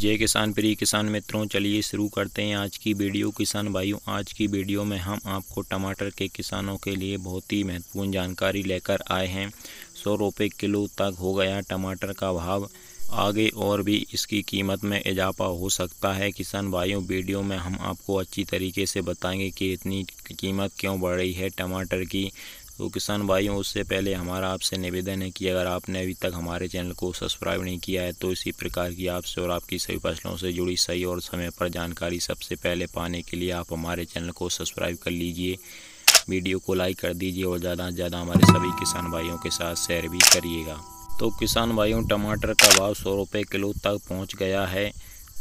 जय किसान प्रिय किसान मित्रों चलिए शुरू करते हैं आज की वीडियो किसान भाइयों आज की वीडियो में हम आपको टमाटर के किसानों के लिए बहुत ही महत्वपूर्ण जानकारी लेकर आए हैं सौ रुपये किलो तक हो गया टमाटर का भाव आगे और भी इसकी कीमत में इजाफा हो सकता है किसान भाइयों वीडियो में हम आपको अच्छी तरीके से बताएंगे कि इतनी कीमत क्यों बढ़ रही है टमाटर की तो किसान भाइयों उससे पहले हमारा आपसे निवेदन है कि अगर आपने अभी तक हमारे चैनल को सब्सक्राइब नहीं किया है तो इसी प्रकार की आपसे और आपकी सभी फसलों से जुड़ी सही और समय पर जानकारी सबसे पहले पाने के लिए आप हमारे चैनल को सब्सक्राइब कर लीजिए वीडियो को लाइक कर दीजिए और ज़्यादा से ज़्यादा हमारे सभी किसान भाइयों के साथ शेयर भी करिएगा तो किसान भाइयों टमाटर का भाव सौ रुपये किलो तक पहुँच गया है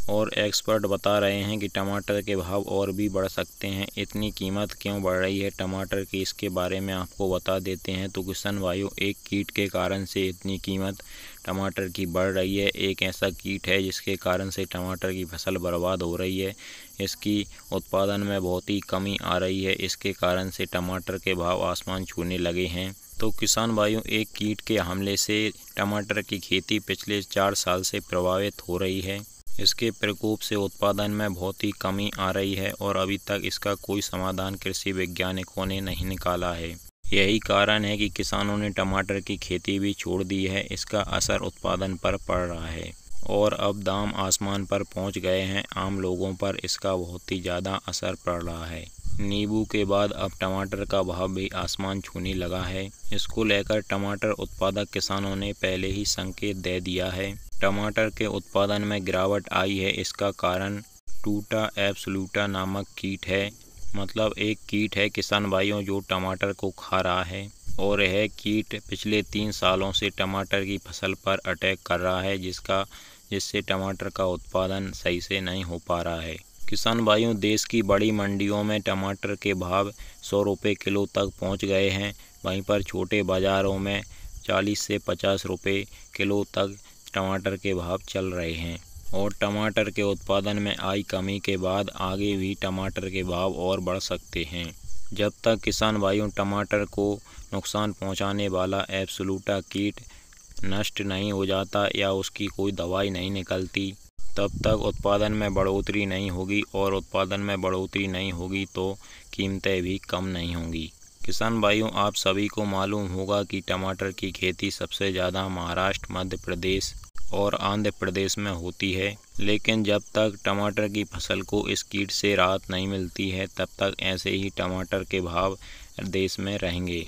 और एक्सपर्ट बता रहे हैं कि टमाटर के भाव और भी बढ़ सकते हैं इतनी कीमत क्यों बढ़ रही है टमाटर की इसके बारे में आपको बता देते हैं तो किसान भाइयों एक कीट के कारण से इतनी कीमत टमाटर की बढ़ रही है एक ऐसा कीट है जिसके कारण से टमाटर की फसल बर्बाद हो रही है इसकी उत्पादन में बहुत ही कमी आ रही है इसके कारण से टमाटर के भाव आसमान छूने लगे हैं तो किसान भाइयों एक कीट के हमले से टमाटर की खेती पिछले चार साल से प्रभावित हो रही है इसके प्रकोप से उत्पादन में बहुत ही कमी आ रही है और अभी तक इसका कोई समाधान कृषि वैज्ञानिकों ने नहीं निकाला है यही कारण है कि किसानों ने टमाटर की खेती भी छोड़ दी है इसका असर उत्पादन पर पड़ रहा है और अब दाम आसमान पर पहुंच गए हैं आम लोगों पर इसका बहुत ही ज़्यादा असर पड़ रहा है नींबू के बाद अब टमाटर का भाव भी आसमान छूने लगा है इसको लेकर टमाटर उत्पादक किसानों ने पहले ही संकेत दे दिया है टमाटर के उत्पादन में गिरावट आई है इसका कारण टूटा एप्सलूटा नामक कीट है मतलब एक कीट है किसान भाइयों जो टमाटर को खा रहा है और यह कीट पिछले तीन सालों से टमाटर की फसल पर अटैक कर रहा है जिसका जिससे टमाटर का उत्पादन सही से नहीं हो पा रहा है किसान भाइयों देश की बड़ी मंडियों में टमाटर के भाव सौ रुपये किलो तक पहुंच गए हैं वहीं पर छोटे बाज़ारों में चालीस से पचास रुपये किलो तक टमाटर के भाव चल रहे हैं और टमाटर के उत्पादन में आई कमी के बाद आगे भी टमाटर के भाव और बढ़ सकते हैं जब तक किसान भाइयों टमाटर को नुकसान पहुंचाने वाला एप्सलूटा कीट नष्ट नहीं हो जाता या उसकी कोई दवाई नहीं निकलती तब तक उत्पादन में बढ़ोतरी नहीं होगी और उत्पादन में बढ़ोतरी नहीं होगी तो कीमतें भी कम नहीं होंगी किसान भाइयों आप सभी को मालूम होगा कि टमाटर की खेती सबसे ज़्यादा महाराष्ट्र मध्य प्रदेश और आंध्र प्रदेश में होती है लेकिन जब तक टमाटर की फसल को इस कीट से राहत नहीं मिलती है तब तक ऐसे ही टमाटर के भाव देश में रहेंगे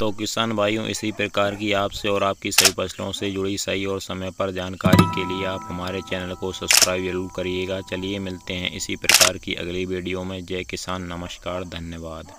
तो किसान भाइयों इसी प्रकार की आपसे और आपकी सही फसलों से जुड़ी सही और समय पर जानकारी के लिए आप हमारे चैनल को सब्सक्राइब जरूर करिएगा चलिए मिलते हैं इसी प्रकार की अगली वीडियो में जय किसान नमस्कार धन्यवाद